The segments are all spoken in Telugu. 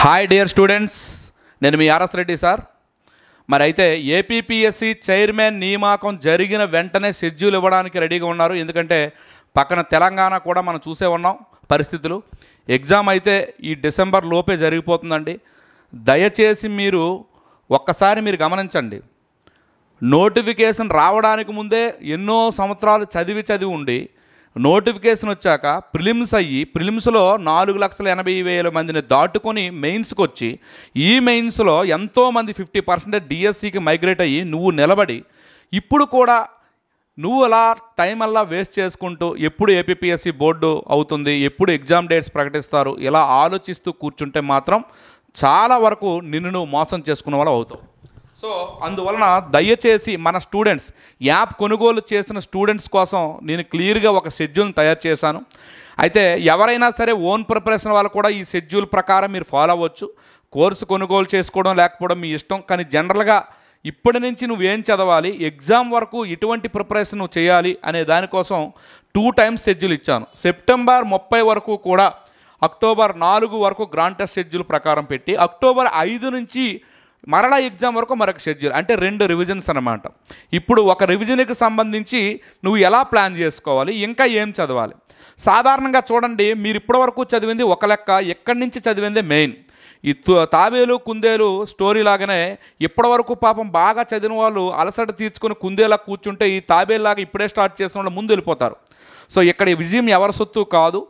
హాయ్ డియర్ స్టూడెంట్స్ నేను మీ ఆర్ఎస్ రెడ్డి సార్ మరి అయితే ఏపీపీఎస్సి చైర్మన్ నియామకం జరిగిన వెంటనే షెడ్యూల్ ఇవ్వడానికి రెడీగా ఉన్నారు ఎందుకంటే పక్కన తెలంగాణ కూడా మనం చూసే ఉన్నాం పరిస్థితులు ఎగ్జామ్ అయితే ఈ డిసెంబర్ లోపే జరిగిపోతుందండి దయచేసి మీరు ఒక్కసారి మీరు గమనించండి నోటిఫికేషన్ రావడానికి ముందే ఎన్నో సంవత్సరాలు చదివి చదివి ఉండి నోటిఫికేషన్ వచ్చాక ప్రిలిమ్స్ అయ్యి ప్రిలిమ్స్లో నాలుగు లక్షల ఎనభై వేల మందిని దాటుకొని మెయిన్స్కి వచ్చి ఈ మెయిన్స్లో ఎంతోమంది ఫిఫ్టీ పర్సెంటేజ్ డిఎస్సికి మైగ్రేట్ అయ్యి నువ్వు నిలబడి ఇప్పుడు కూడా నువ్వు అలా టైం అలా వేస్ట్ చేసుకుంటూ ఎప్పుడు ఏపీఎస్సి బోర్డు అవుతుంది ఎప్పుడు ఎగ్జామ్ డేట్స్ ప్రకటిస్తారు ఇలా ఆలోచిస్తూ కూర్చుంటే మాత్రం చాలా వరకు నిన్ను నువ్వు మోసం చేసుకున్న వాళ్ళు అవుతావు సో అందువలన దయచేసి మన స్టూడెంట్స్ యాప్ కొనుగోలు చేసిన స్టూడెంట్స్ కోసం నేను క్లియర్గా ఒక షెడ్యూల్ తయారు చేశాను అయితే ఎవరైనా సరే ఓన్ ప్రిపరేషన్ వాళ్ళు కూడా ఈ షెడ్యూల్ ప్రకారం మీరు ఫాలో అవ్వచ్చు కోర్సు కొనుగోలు చేసుకోవడం లేకపోవడం మీ ఇష్టం కానీ జనరల్గా ఇప్పటి నుంచి నువ్వేం చదవాలి ఎగ్జామ్ వరకు ఎటువంటి ప్రిపరేషన్ నువ్వు చేయాలి అనే దానికోసం టూ టైమ్స్ షెడ్యూల్ ఇచ్చాను సెప్టెంబర్ ముప్పై వరకు కూడా అక్టోబర్ నాలుగు వరకు గ్రాంటర్ షెడ్యూల్ ప్రకారం పెట్టి అక్టోబర్ ఐదు నుంచి మరలా ఎగ్జామ్ వరకు మరొక షెడ్యూల్ అంటే రెండు రివిజన్స్ అనమాట ఇప్పుడు ఒక రివిజన్కి సంబంధించి నువ్వు ఎలా ప్లాన్ చేసుకోవాలి ఇంకా ఏం చదవాలి సాధారణంగా చూడండి మీరు ఇప్పటివరకు చదివింది ఒక లెక్క ఎక్కడి నుంచి చదివిందే మెయిన్ ఈ తాబేలు కుందేలు స్టోరీ లాగానే ఇప్పటివరకు పాపం బాగా చదివిన వాళ్ళు అలసట తీర్చుకుని కుందేలా కూర్చుంటే ఈ తాబేలు లాగా ఇప్పుడే స్టార్ట్ చేసిన వాళ్ళు ముందు వెళ్ళిపోతారు సో ఇక్కడ విజయం ఎవరి సొత్తు కాదు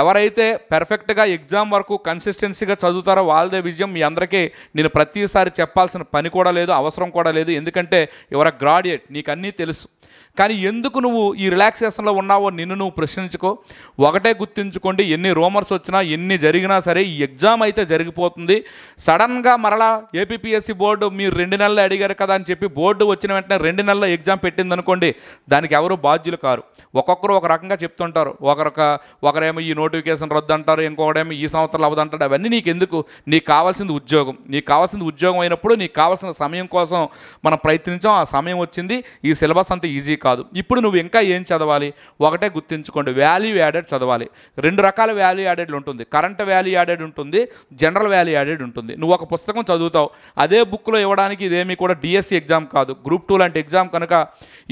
ఎవరైతే పెర్ఫెక్ట్గా ఎగ్జామ్ వరకు కన్సిస్టెన్సీగా చదువుతారో వాళ్ళదే విజయం మీ అందరికీ నేను ప్రతిసారి చెప్పాల్సిన పని కూడా లేదు అవసరం కూడా లేదు ఎందుకంటే ఎవర గ్రాడ్యుయేట్ నీకు అన్నీ తెలుసు కానీ ఎందుకు నువ్వు ఈ రిలాక్సేషన్లో ఉన్నావో నిన్ను నువ్వు ప్రశ్నించుకో ఒకటే గుర్తుంచుకోండి ఎన్ని రూమర్స్ వచ్చినా ఎన్ని జరిగినా సరే ఈ ఎగ్జామ్ అయితే జరిగిపోతుంది సడన్గా మరలా ఏపీఎస్సి బోర్డు మీరు రెండు నెలలు అడిగారు కదా అని చెప్పి బోర్డు వచ్చిన వెంటనే రెండు నెలలు ఎగ్జామ్ పెట్టిందనుకోండి దానికి ఎవరు బాధ్యులు కారు ఒక్కొక్కరు ఒక రకంగా చెప్తుంటారు ఒకరొక ఒకరేమో ఈ నోటిఫికేషన్ రద్దు అంటారు ఇంకొకడేమో ఈ సంవత్సరాలు అంటారు అవన్నీ నీకు ఎందుకు నీకు కావాల్సింది ఉద్యోగం నీకు కావాల్సింది ఉద్యోగం అయినప్పుడు నీకు కావాల్సిన సమయం కోసం మనం ప్రయత్నించాం ఆ సమయం వచ్చింది ఈ సిలబస్ అంత ఈజీ కాదు ఇప్పుడు నువ్వు ఇంకా ఏం చదవాలి ఒకటే గుర్తించుకోండి వాల్యూ యాడెడ్ చదవాలి రెండు రకాల వాల్యూ యాడెడ్లు ఉంటుంది కరెంట్ వాల్యూ యాడెడ్ ఉంటుంది జనరల్ వాల్యూ యాడెడ్ ఉంటుంది నువ్వు ఒక పుస్తకం చదువుతావు అదే బుక్లో ఇవ్వడానికి ఇదేమీ కూడా డిఎస్సి ఎగ్జామ్ e కాదు గ్రూప్ టూ లాంటి ఎగ్జామ్ కనుక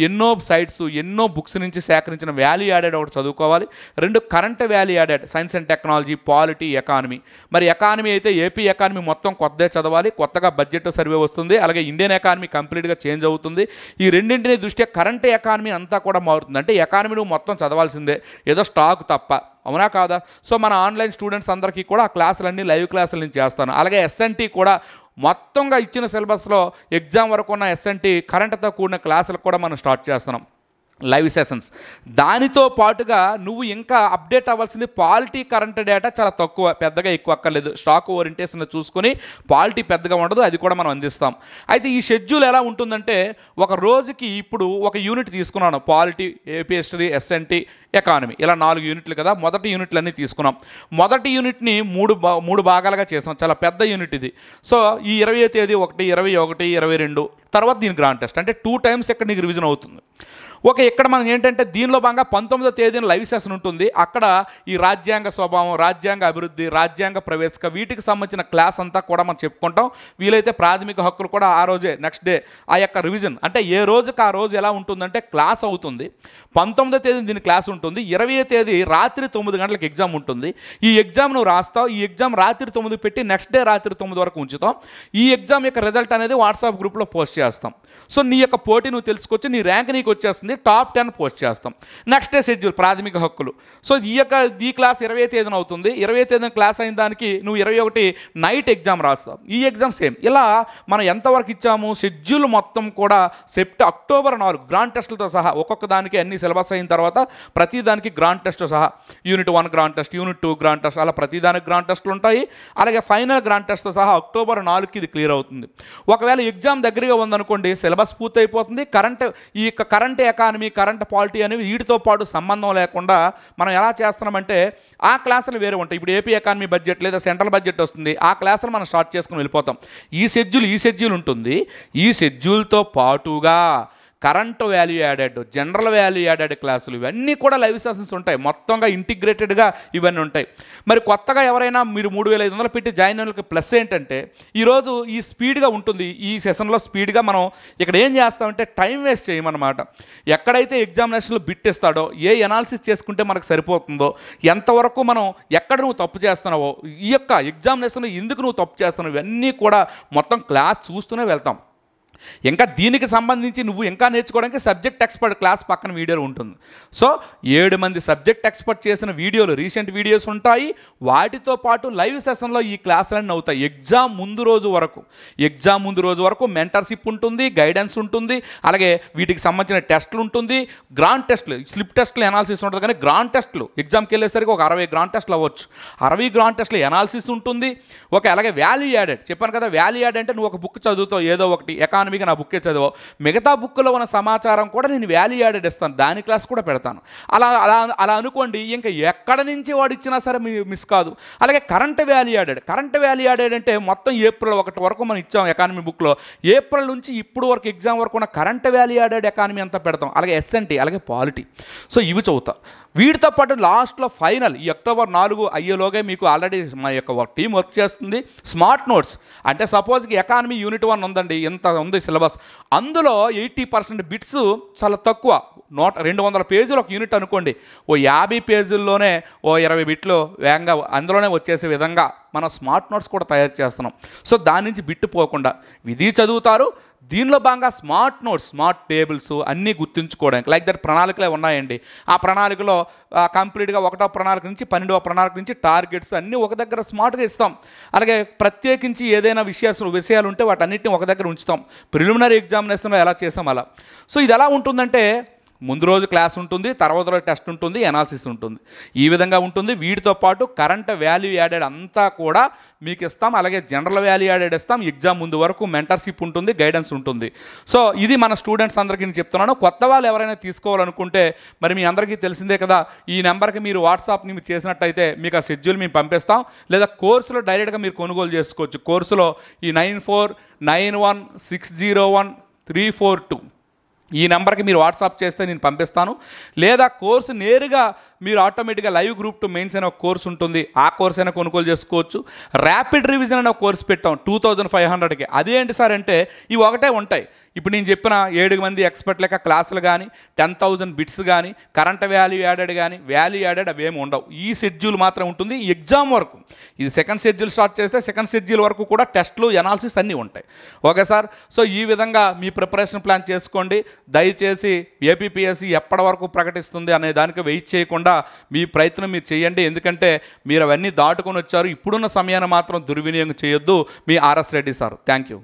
ఎన్నో సైట్స్ ఎన్నో బుక్స్ నుంచి సేకరించిన వాల్యూ యాడెడ్ ఒకటి చదువుకోవాలి రెండు current value added science and technology polity economy మరి ఎకానమీ అయితే ఏపీ ఎకానమీ మొత్తం కొత్తదే చదవాలి కొత్తగా బడ్జెట్ సర్వే వస్తుంది అలాగే ఇండియన్ ఎకానమీ కంప్లీట్గా చేంజ్ అవుతుంది ఈ రెండింటిని దృష్ట్యా కరెంట్ ఎకానమీ అంతా కూడా మారుతుంది అంటే ఎకానమీ నువ్వు మొత్తం చదవాల్సిందే ఏదో స్టాక్ తప్ప అవునా కాదా సో మన ఆన్లైన్ స్టూడెంట్స్ అందరికీ కూడా ఆ క్లాసులన్నీ లైవ్ క్లాసులు నేను చేస్తాను అలాగే ఎస్ఎన్టీ కూడా మొత్తంగా ఇచ్చిన సిలబస్లో ఎగ్జామ్ వరకు ఉన్న ఎస్ఎన్టీ కరెంట్తో కూడిన క్లాసులు కూడా మనం స్టార్ట్ చేస్తున్నాం లైవ్ సెషన్స్ దానితో పాటుగా నువ్వు ఇంకా అప్డేట్ అవ్వాల్సింది పాలిటీ కరెంట్ డేటా చాలా తక్కువ పెద్దగా ఎక్కువ అక్కర్లేదు స్టాక్ ఓరియంటేషన్ చూసుకొని పాలిటీ పెద్దగా ఉండదు అది కూడా మనం అందిస్తాం అయితే ఈ షెడ్యూల్ ఎలా ఉంటుందంటే ఒక రోజుకి ఇప్పుడు ఒక యూనిట్ తీసుకున్నాను పాలిటీ ఏపీ ఎస్ఎన్టీ ఎకానమీ ఇలా నాలుగు యూనిట్లు కదా మొదటి యూనిట్లు అన్నీ తీసుకున్నాం మొదటి యూనిట్ని మూడు బా మూడు భాగాలుగా చేసాం చాలా పెద్ద యూనిట్ ఇది సో ఈ ఇరవై తేదీ ఒకటి ఇరవై ఒకటి ఇరవై రెండు తర్వాత దీని గ్రాంటెస్ట్ అంటే టూ టైమ్స్ ఇక్కడ నీకు రివిజన్ అవుతుంది ఓకే ఇక్కడ మనం ఏంటంటే దీనిలో భాగంగా పంతొమ్మిదో తేదీన లైవ్ సెషన్ ఉంటుంది అక్కడ ఈ రాజ్యాంగ స్వభావం రాజ్యాంగ అభివృద్ధి రాజ్యాంగ ప్రవేశిక వీటికి సంబంధించిన క్లాస్ అంతా కూడా మనం చెప్పుకుంటాం వీలైతే ప్రాథమిక హక్కులు కూడా ఆ రోజే నెక్స్ట్ డే ఆ యొక్క రివిజన్ అంటే ఏ రోజుకి ఆ రోజు ఎలా ఉంటుందంటే క్లాస్ అవుతుంది పంతొమ్మిదో తేదీ దీని క్లాస్ ఉంటుంది ఇరవై తేదీ రాత్రి తొమ్మిది గంటలకు ఎగ్జామ్ ఉంటుంది ఈ ఎగ్జామ్ నువ్వు రాస్తావు ఈ ఎగ్జామ్ రాత్రి తొమ్మిది పెట్టి నెక్స్ట్ డే రాత్రి తొమ్మిది వరకు ఉంచుతాం ఈ ఎగ్జామ్ యొక్క రిజల్ట్ అనేది వాట్సాప్ గ్రూప్లో పోస్ట్ చేస్తాం సో నీ యొక్క పోటీ నువ్వు తెలుసుకొచ్చి నీ ర్యాంక్ నీకు వచ్చేస్తుంది వస్తుంది టాప్ టెన్ పోస్ట్ చేస్తాం నెక్స్ట్ డే షెడ్యూల్ ప్రాథమిక హక్కులు సో ఈ యొక్క ఈ క్లాస్ ఇరవై తేదీన అవుతుంది ఇరవై తేదీన క్లాస్ అయిన దానికి నువ్వు ఇరవై ఒకటి నైట్ ఎగ్జామ్ రాస్తావు ఈ ఎగ్జామ్ సేమ్ ఇలా మనం ఎంతవరకు ఇచ్చాము షెడ్యూల్ మొత్తం కూడా సెప్ట్ అక్టోబర్ నాలుగు గ్రాండ్ టెస్టులతో సహా ఒక్కొక్క దానికి అన్ని సిలబస్ అయిన తర్వాత ప్రతి దానికి గ్రాండ్ టెస్ట్ సహా unit one grand test unit two grand test అలా ప్రతి దానికి గ్రాండ్ టెస్టులు ఉంటాయి అలాగే ఫైనల్ గ్రాండ్ టెస్ట్తో సహా అక్టోబర్ నాలుగుకి ఇది క్లియర్ అవుతుంది ఒకవేళ ఎగ్జామ్ దగ్గరగా ఉందనుకోండి సిలబస్ పూర్తయిపోతుంది కరెంట్ ఈ యొక్క కరెంట్ ఎకానమీ కరెంట్ పాలిటీ అనేవి వీటితో పాటు సంబంధం లేకుండా మనం ఎలా చేస్తున్నామంటే ఆ క్లాసులు వేరే ఉంటాయి ఇప్పుడు ఏపీ ఎకానమీ బడ్జెట్ లేదా సెంట్రల్ బడ్జెట్ వస్తుంది ఆ క్లాసులు మనం స్టార్ట్ చేసుకుని వెళ్ళిపోతాం ఈ షెడ్యూల్ ఈ షెడ్యూల్ ఉంటుంది ఈ షెడ్యూల్తో పాటుగా current value added general value added క్లాసులు ఇవన్నీ కూడా లైవ్ సెషన్స్ ఉంటాయి మొత్తంగా ఇంటిగ్రేటెడ్గా ఇవన్నీ ఉంటాయి మరి కొత్తగా ఎవరైనా మీరు మూడు వేల ఐదు వందలు పెట్టి జాయిన్ అయినకి ప్లస్ ఏంటంటే ఈరోజు ఈ స్పీడ్గా ఉంటుంది ఈ సెషన్లో స్పీడ్గా మనం ఇక్కడ ఏం చేస్తామంటే టైం వేస్ట్ చేయమన్నమాట ఎక్కడైతే ఎగ్జామినేషన్లో బిట్ ఇస్తాడో ఏ ఎనాలిసిస్ చేసుకుంటే మనకు సరిపోతుందో ఎంతవరకు మనం ఎక్కడ నువ్వు తప్పు చేస్తున్నావో ఈ యొక్క ఎగ్జామినేషన్లో ఎందుకు నువ్వు తప్పు చేస్తున్నావు ఇవన్నీ కూడా మొత్తం క్లాస్ చూస్తూనే వెళ్తాం ఇంకా దీనికి సంబంధించి నువ్వు ఇంకా నేర్చుకోవడానికి సబ్జెక్ట్ ఎక్స్పర్ట్ క్లాస్ పక్కన వీడియోలు ఉంటుంది సో ఏడు మంది సబ్జెక్ట్ ఎక్స్పర్ట్ చేసిన వీడియోలు రీసెంట్ వీడియోస్ ఉంటాయి వాటితో పాటు లైవ్ సెషన్లో ఈ క్లాసులన్నీ అవుతాయి ఎగ్జామ్ ముందు రోజు వరకు ఎగ్జామ్ ముందు రోజు వరకు మెంటర్షిప్ ఉంటుంది గైడెన్స్ ఉంటుంది అలాగే వీటికి సంబంధించిన టెస్ట్లు ఉంటుంది గ్రాండ్ టెస్ట్లు స్లిప్ టెస్ట్లు ఎనాలిసిస్ ఉంటుంది కానీ గ్రాండ్ టెస్ట్లు ఎగ్జామ్కి వెళ్ళేసరికి ఒక అరవై గ్రాండ్ టెస్ట్లు అవ్వచ్చు అరవై గ్రాండ్ టెస్ట్లు ఎనాలిసిస్ ఉంటుంది ఒక అలాగే వాల్యూ యాడెడ్ చెప్పాను కదా వాల్యూ యాడ్ అంటే నువ్వు ఒక బుక్ చదువుతావు ఏదో ఒకటి ఎకానమీ ఎకానమీకి నా బుక్కే చదివావు మిగతా బుక్లో ఉన్న సమాచారం కూడా నేను వ్యాల్యూ యాడెడ్ ఇస్తాను దాని క్లాస్ కూడా పెడతాను అలా అలా అలా అనుకోండి ఇంకా ఎక్కడ నుంచి వాడు ఇచ్చినా సరే మీ మిస్ కాదు అలాగే current value added current value added అంటే మొత్తం ఏప్రిల్ ఒకటి వరకు మనం ఇచ్చాం ఎకానమీ బుక్లో ఏప్రిల్ నుంచి ఇప్పుడు వరకు ఎగ్జామ్ వరకు ఉన్న కరెంట్ వ్యాల్యూ యాడెడ్ ఎకానమీ అంతా పెడతాం అలాగే ఎస్ఎన్టీ అలాగే పాలిటీ సో ఇవి చదువుతా వీటితో పాటు లాస్ట్లో ఫైనల్ ఈ అక్టోబర్ నాలుగు అయ్యేలోగా మీకు ఆల్రెడీ మా యొక్క టీం వర్క్ చేస్తుంది స్మార్ట్ నోట్స్ అంటే సపోజ్కి ఎకానమీ యూనిట్ వన్ ఉందండి ఇంత ఉంది సిలబస్ అందులో ఎయిటీ పర్సెంట్ బిట్స్ చాలా తక్కువ నూట రెండు వందల పేజీలు ఒక యూనిట్ అనుకోండి ఓ యాభై పేజీల్లోనే ఓ ఇరవై బిట్లు వేగంగా అందులోనే వచ్చేసే విధంగా మనం స్మార్ట్ నోట్స్ కూడా తయారు చేస్తున్నాం సో దాని నుంచి బిట్టు పోకుండా విధి చదువుతారు దీనిలో భాగంగా స్మార్ట్ నోట్స్ స్మార్ట్ టేబుల్స్ అన్నీ గుర్తుంచుకోవడానికి లైక్ దట్ ప్రణాళికలే ఉన్నాయండి ఆ ప్రణాళికలో కంప్లీట్గా ఒకటో ప్రణాళిక నుంచి పన్నెండవ ప్రణాళిక నుంచి టార్గెట్స్ అన్నీ ఒక దగ్గర స్మార్ట్గా ఇస్తాం అలాగే ప్రత్యేకించి ఏదైనా విషయాలు విషయాలు ఉంటే వాటన్నిటిని ఒక దగ్గర ఉంచుతాం ప్రిలిమినరీ ఎగ్జామినేషన్లో ఎలా చేసాం అలా సో ఇది ఎలా ఉంటుందంటే ముందు రోజు క్లాస్ ఉంటుంది తర్వాత రోజు టెస్ట్ ఉంటుంది ఎనాలిసిస్ ఉంటుంది ఈ విధంగా ఉంటుంది వీటితో పాటు కరెంట్ వాల్యూ యాడెడ్ అంతా కూడా మీకు ఇస్తాం అలాగే జనరల్ వాల్యూ యాడెడ్ ఇస్తాం ఎగ్జామ్ ముందు వరకు మెంటర్షిప్ ఉంటుంది గైడెన్స్ ఉంటుంది సో ఇది మన స్టూడెంట్స్ అందరికీ నేను చెప్తున్నాను కొత్త వాళ్ళు ఎవరైనా తీసుకోవాలనుకుంటే మరి మీ అందరికీ తెలిసిందే కదా ఈ నెంబర్కి మీరు వాట్సాప్ని మీరు చేసినట్టయితే మీకు ఆ షెడ్యూల్ మేము పంపిస్తాం లేదా కోర్సులో డైరెక్ట్గా మీరు కొనుగోలు చేసుకోవచ్చు కోర్సులో ఈ nine four nine one six zero one three four two ఈ నెంబర్కి మీరు వాట్సాప్ చేస్తే నేను పంపిస్తాను లేదా కోర్సు నేరుగా మీరు ఆటోమేటిక్గా లైవ్ గ్రూప్ టు మెయిన్స్ అనే ఒక కోర్స్ ఉంటుంది ఆ కోర్స్ అయినా కొనుగోలు చేసుకోవచ్చు ర్యాపిడ్ రివిజన్ అనే కోర్స్ పెట్టాం టూ థౌజండ్ ఫైవ్ హండ్రెడ్కి అదేంటి సార్ అంటే ఇవి ఒకటే ఉంటాయి ఇప్పుడు నేను చెప్పిన ఏడు మంది ఎక్స్పర్ట్ లెక్క క్లాసులు కానీ టెన్ థౌజండ్ బిట్స్ కానీ కరెంట్ వాల్యూ యాడెడ్ కానీ వాల్యూ యాడెడ్ అవి ఏమి ఉండవు ఈ షెడ్యూల్ మాత్రం ఉంటుంది ఎగ్జామ్ వరకు ఇది సెకండ్ షెడ్యూల్ స్టార్ట్ చేస్తే సెకండ్ షెడ్యూల్ వరకు కూడా టెస్ట్లు ఎనాలిసిస్ అన్నీ ఉంటాయి ఓకే సార్ సో ఈ విధంగా మీ ప్రిపరేషన్ ప్లాన్ చేసుకోండి దయచేసి ఏపీపీఎస్సీ ఎప్పటి వరకు ప్రకటిస్తుంది అనే దానికి వెయిట్ చేయకుండా తప్పకుండా మీ ప్రయత్నం మీరు చేయండి ఎందుకంటే మీరు అవన్నీ దాటుకొని వచ్చారు ఇప్పుడున్న సమయాన్ని మాత్రం దుర్వినియోగం చేయొద్దు మీ RS Reddy sir thank you